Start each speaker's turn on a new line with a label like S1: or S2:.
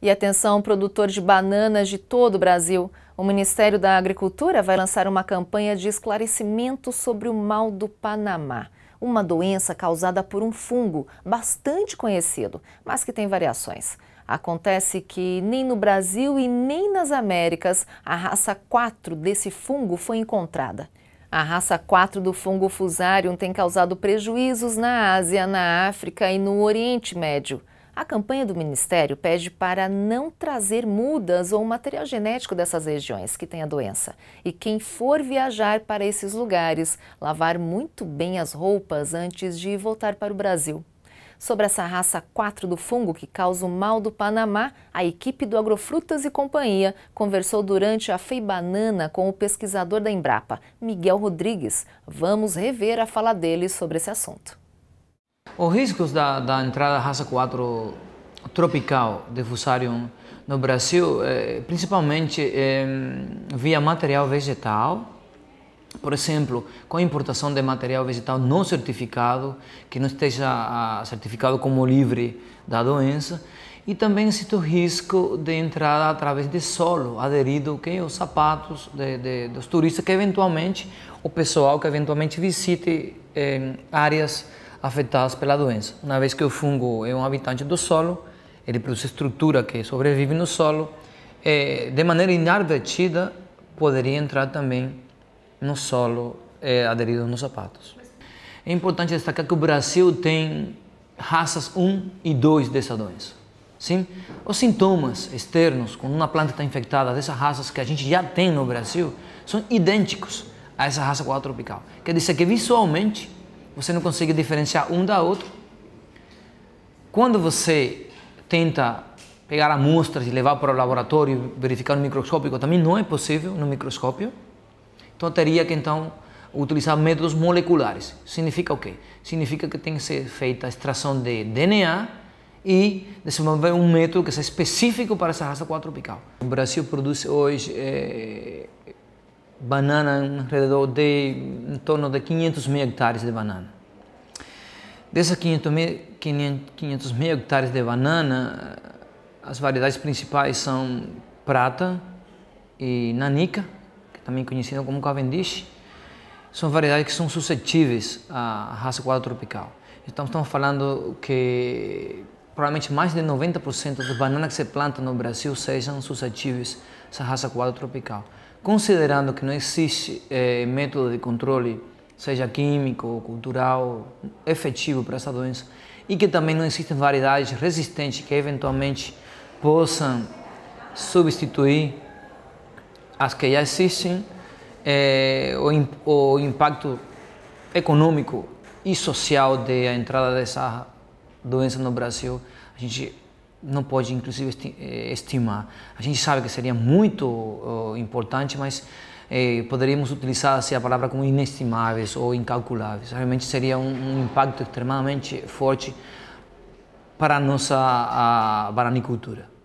S1: E atenção, produtores de bananas de todo o Brasil. O Ministério da Agricultura vai lançar uma campanha de esclarecimento sobre o mal do Panamá, uma doença causada por um fungo bastante conhecido, mas que tem variações. Acontece que nem no Brasil e nem nas Américas a raça 4 desse fungo foi encontrada. A raça 4 do fungo fusarium tem causado prejuízos na Ásia, na África e no Oriente Médio. A campanha do Ministério pede para não trazer mudas ou material genético dessas regiões que tem a doença. E quem for viajar para esses lugares, lavar muito bem as roupas antes de voltar para o Brasil. Sobre essa raça 4 do fungo que causa o mal do Panamá, a equipe do Agrofrutas e Companhia conversou durante a Fei Banana com o pesquisador da Embrapa, Miguel Rodrigues. Vamos rever a fala dele sobre esse assunto.
S2: Os riscos da, da entrada raça 4 tropical de Fusarium no Brasil, é, principalmente é, via material vegetal, por exemplo, com a importação de material vegetal não certificado, que não esteja ah, certificado como livre da doença, e também existe o risco de entrada através de solo aderido, que é os sapatos de, de, dos turistas que eventualmente, o pessoal que eventualmente visite eh, áreas afetadas pela doença. Uma vez que o fungo é um habitante do solo, ele produz estrutura que sobrevive no solo, é, de maneira inadvertida poderia entrar também no solo é, eh, aderido nos sapatos. É importante destacar que o Brasil tem raças 1 e 2 dessa doença. Sim? Os sintomas externos, quando uma planta está infectada, dessas raças que a gente já tem no Brasil, são idênticos a essa raça tropical. Quer dizer que visualmente você não consegue diferenciar um da outro. Quando você tenta pegar amostras e levar para o laboratório verificar no microscópio, também não é possível no microscópio. Então teria que então utilizar métodos moleculares. Significa o quê? Significa que tem que ser feita a extração de DNA e desenvolver um método que seja específico para essa raça quatropical. O Brasil produz hoje é banana em redor de em torno de 500 mil hectares de banana. Dessas 500 mil, 500 mil hectares de banana, as variedades principais são prata e nanica, que também conhecida como cavendish. São variedades que são suscetíveis à raça quadra tropical. Então estamos falando que provavelmente mais de 90% das bananas que se plantam no Brasil sejam suscetíveis à raça quadra tropical considerando que não existe eh, método de controle, seja químico ou cultural, efetivo para essa doença, e que também não existem variedades resistentes que eventualmente possam substituir as que já existem, eh, o, o impacto econômico e social da entrada dessa doença no Brasil, a gente não pode inclusive eh, estimar. A gente sabe que seria muito uh, importante, mas eh, poderíamos utilizar assim, a palavra como inestimáveis ou incalculáveis. Realmente seria um, um impacto extremamente forte para a nossa a, a